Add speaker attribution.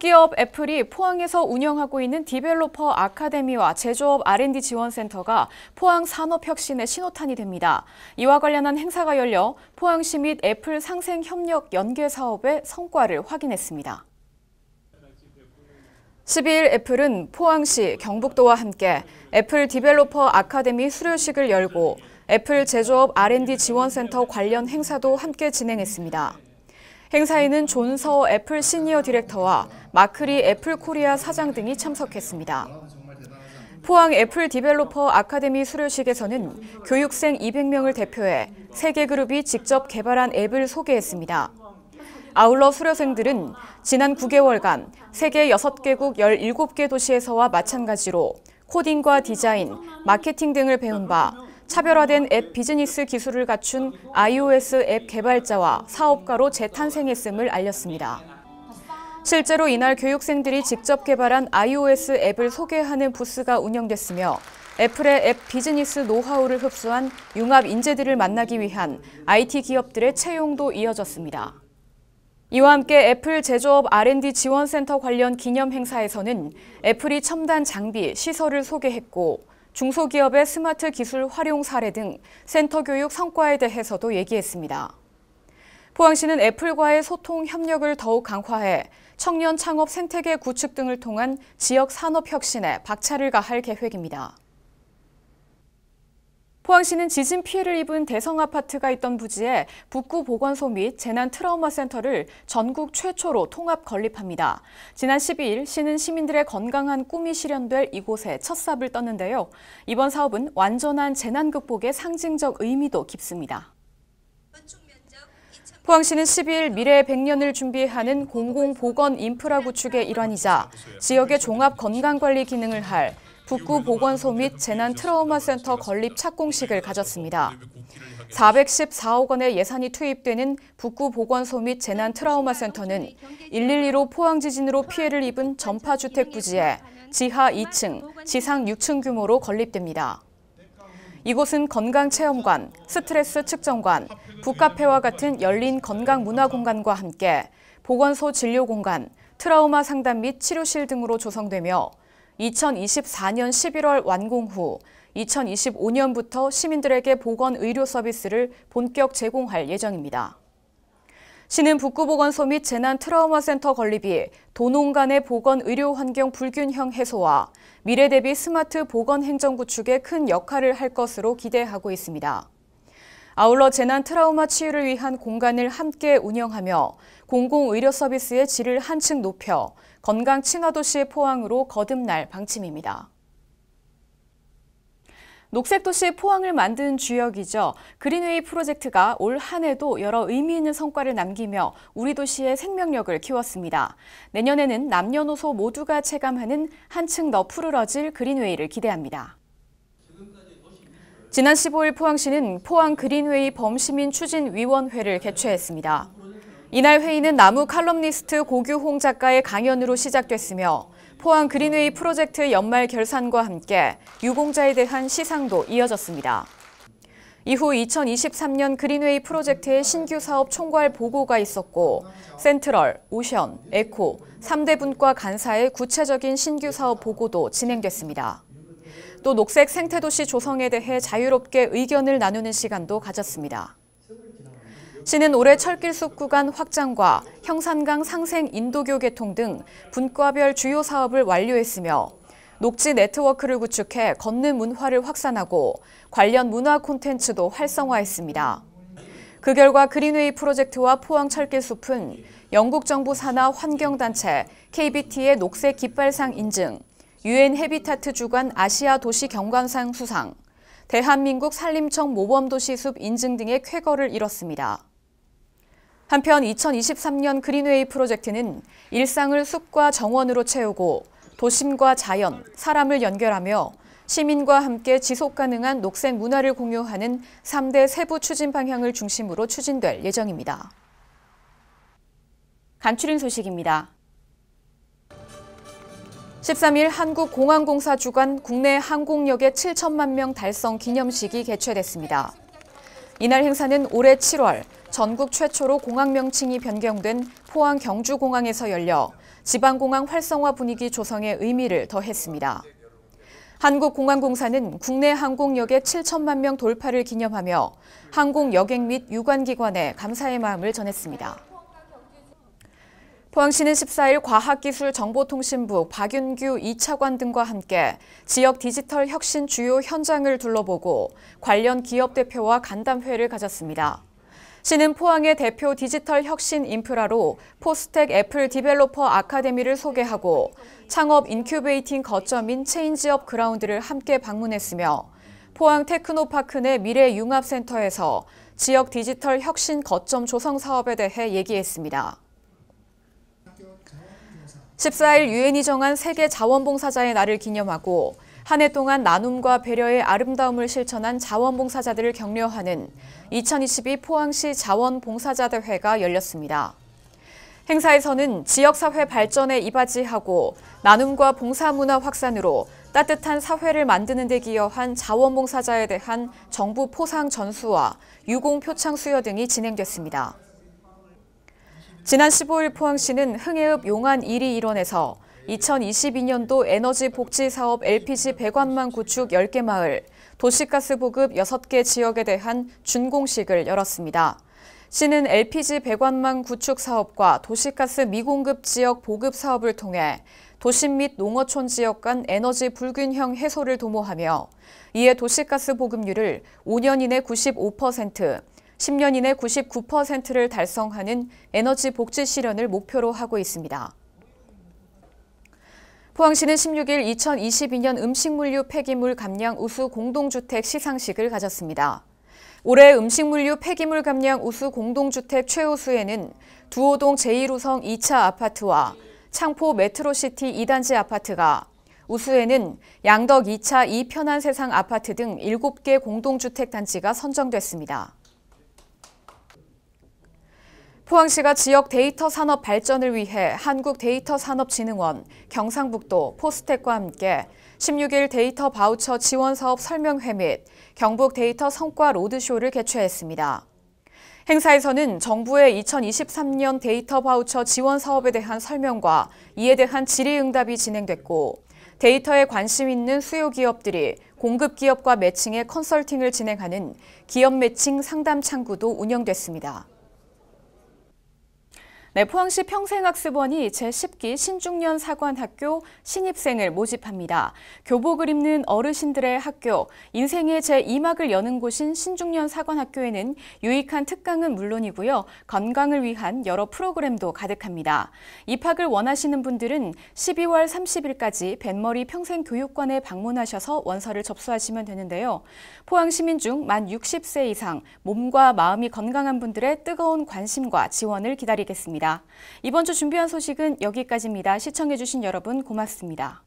Speaker 1: 중기업 애플이 포항에서 운영하고 있는 디벨로퍼 아카데미와 제조업 R&D 지원센터가 포항 산업혁신의 신호탄이 됩니다. 이와 관련한 행사가 열려 포항시 및 애플 상생협력 연계 사업의 성과를 확인했습니다. 12일 애플은 포항시, 경북도와 함께 애플 디벨로퍼 아카데미 수료식을 열고 애플 제조업 R&D 지원센터 관련 행사도 함께 진행했습니다. 행사에는 존서 애플 시니어 디렉터와 마크리 애플 코리아 사장 등이 참석했습니다. 포항 애플 디벨로퍼 아카데미 수료식에서는 교육생 200명을 대표해 세계그룹이 직접 개발한 앱을 소개했습니다. 아울러 수료생들은 지난 9개월간 세계 6개국 17개 도시에서와 마찬가지로 코딩과 디자인, 마케팅 등을 배운 바 차별화된 앱 비즈니스 기술을 갖춘 iOS 앱 개발자와 사업가로 재탄생했음을 알렸습니다. 실제로 이날 교육생들이 직접 개발한 iOS 앱을 소개하는 부스가 운영됐으며 애플의 앱 비즈니스 노하우를 흡수한 융합 인재들을 만나기 위한 IT 기업들의 채용도 이어졌습니다. 이와 함께 애플 제조업 R&D 지원센터 관련 기념 행사에서는 애플이 첨단 장비, 시설을 소개했고 중소기업의 스마트 기술 활용 사례 등 센터 교육 성과에 대해서도 얘기했습니다. 포항시는 애플과의 소통 협력을 더욱 강화해 청년 창업 생태계 구축 등을 통한 지역 산업 혁신에 박차를 가할 계획입니다. 포항시는 지진 피해를 입은 대성 아파트가 있던 부지에 북구 보건소 및 재난 트라우마 센터를 전국 최초로 통합 건립합니다. 지난 12일 시는 시민들의 건강한 꿈이 실현될 이곳에 첫 삽을 떴는데요. 이번 사업은 완전한 재난 극복의 상징적 의미도 깊습니다. 포항시는 12일 미래의 100년을 준비하는 공공보건 인프라 구축의 일환이자 지역의 종합 건강관리 기능을 할 북구 보건소 및 재난 트라우마 센터 건립 착공식을 가졌습니다. 414억 원의 예산이 투입되는 북구 보건소 및 재난 트라우마 센터는 112로 포항 지진으로 피해를 입은 전파 주택 부지에 지하 2층, 지상 6층 규모로 건립됩니다. 이곳은 건강체험관, 스트레스 측정관, 북카페와 같은 열린 건강문화공간과 함께 보건소 진료공간, 트라우마 상담 및 치료실 등으로 조성되며 2024년 11월 완공 후 2025년부터 시민들에게 보건 의료 서비스를 본격 제공할 예정입니다. 시는 북구보건소 및 재난 트라우마 센터 건립이 도농 간의 보건 의료 환경 불균형 해소와 미래 대비 스마트 보건 행정 구축에 큰 역할을 할 것으로 기대하고 있습니다. 아울러 재난 트라우마 치유를 위한 공간을 함께 운영하며 공공의료 서비스의 질을 한층 높여 건강 친화도시 포항으로 거듭날 방침입니다. 녹색도시 포항을 만든 주역이죠. 그린웨이 프로젝트가 올 한 해도 여러 의미 있는 성과를 남기며 우리 도시의 생명력을 키웠습니다. 내년에는 남녀노소 모두가 체감하는 한층 더 푸르러질 그린웨이를 기대합니다. 지난 15일 포항시는 포항 그린웨이 범시민 추진위원회를 개최했습니다. 이날 회의는 나무 칼럼니스트 고규홍 작가의 강연으로 시작됐으며 포항 그린웨이 프로젝트 연말 결산과 함께 유공자에 대한 시상도 이어졌습니다. 이후 2023년 그린웨이 프로젝트의 신규 사업 총괄 보고가 있었고 센트럴, 오션, 에코, 3대 분과 간사의 구체적인 신규 사업 보고도 진행됐습니다. 또 녹색 생태도시 조성에 대해 자유롭게 의견을 나누는 시간도 가졌습니다. 시는 올해 철길숲 구간 확장과 형산강 상생 인도교 개통 등 분과별 주요 사업을 완료했으며 녹지 네트워크를 구축해 걷는 문화를 확산하고 관련 문화 콘텐츠도 활성화했습니다. 그 결과 그린웨이 프로젝트와 포항 철길숲은 영국 정부 산하 환경단체 KBT의 녹색 깃발상 인증, 유엔 헤비타트 주관 아시아 도시 경관상 수상, 대한민국 산림청 모범도시숲 인증 등의 쾌거를 이뤘습니다. 한편 2023년 그린웨이 프로젝트는 일상을 숲과 정원으로 채우고 도심과 자연, 사람을 연결하며 시민과 함께 지속 가능한 녹색 문화를 공유하는 3대 세부 추진 방향을 중심으로 추진될 예정입니다. 간추린 소식입니다. 13일 한국공항공사 주관 국내 항공역의 7천만 명 달성 기념식이 개최됐습니다. 이날 행사는 올해 7월 전국 최초로 공항 명칭이 변경된 포항 경주공항에서 열려 지방공항 활성화 분위기 조성의 의미를 더했습니다. 한국공항공사는 국내 항공역의 7천만 명 돌파를 기념하며 항공 여객 및 유관기관에 감사의 마음을 전했습니다. 포항시는 14일 과학기술정보통신부 박윤규 2차관 등과 함께 지역 디지털 혁신 주요 현장을 둘러보고 관련 기업 대표와 간담회를 가졌습니다. 시는 포항의 대표 디지털 혁신 인프라로 포스텍 애플 디벨로퍼 아카데미를 소개하고 창업 인큐베이팅 거점인 체인지업 그라운드를 함께 방문했으며 포항 테크노파크 내 미래융합센터에서 지역 디지털 혁신 거점 조성 사업에 대해 얘기했습니다. 14일 유엔이 정한 세계 자원봉사자의 날을 기념하고 한 해 동안 나눔과 배려의 아름다움을 실천한 자원봉사자들을 격려하는 2022 포항시 자원봉사자대회가 열렸습니다. 행사에서는 지역사회 발전에 이바지하고 나눔과 봉사문화 확산으로 따뜻한 사회를 만드는 데 기여한 자원봉사자에 대한 정부 포상 전수와 유공 표창 수여 등이 진행됐습니다. 지난 15일 포항시는 흥해읍 용안 1위 일원에서 2022년도 에너지 복지 사업 LPG 배관만 구축 10개 마을, 도시가스 보급 6개 지역에 대한 준공식을 열었습니다. 시는 LPG 배관망 구축 사업과 도시가스 미공급 지역 보급 사업을 통해 도심 및 농어촌 지역 간 에너지 불균형 해소를 도모하며 이에 도시가스 보급률을 5년 이내 95%, 10년 이내 99%를 달성하는 에너지 복지 실현을 목표로 하고 있습니다. 포항시는 16일 2022년 음식물류 폐기물 감량 우수 공동주택 시상식을 가졌습니다. 올해 음식물류 폐기물 감량 우수 공동주택 최우수에는 두호동 제1호성 2차 아파트와 창포 메트로시티 2단지 아파트가 우수에는 양덕 2차 이편한 세상 아파트 등 7개 공동주택 단지가 선정됐습니다. 포항시가 지역 데이터 산업 발전을 위해 한국데이터산업진흥원, 경상북도, 포스텍과 함께 16일 데이터 바우처 지원 사업 설명회 및 경북 데이터 성과 로드쇼를 개최했습니다. 행사에서는 정부의 2023년 데이터 바우처 지원 사업에 대한 설명과 이에 대한 질의응답이 진행됐고, 데이터에 관심 있는 수요 기업들이 공급 기업과 매칭해 컨설팅을 진행하는 기업 매칭 상담 창구도 운영됐습니다. 네, 포항시 평생학습원이 제10기 신중년 사관학교 신입생을 모집합니다. 교복을 입는 어르신들의 학교, 인생의 제2막을 여는 곳인 신중년 사관학교에는 유익한 특강은 물론이고요. 건강을 위한 여러 프로그램도 가득합니다. 입학을 원하시는 분들은 12월 30일까지 뱃머리 평생교육관에 방문하셔서 원서를 접수하시면 되는데요. 포항시민 중 만 60세 이상 몸과 마음이 건강한 분들의 뜨거운 관심과 지원을 기다리겠습니다. 이번 주 준비한 소식은 여기까지입니다. 시청해주신 여러분 고맙습니다.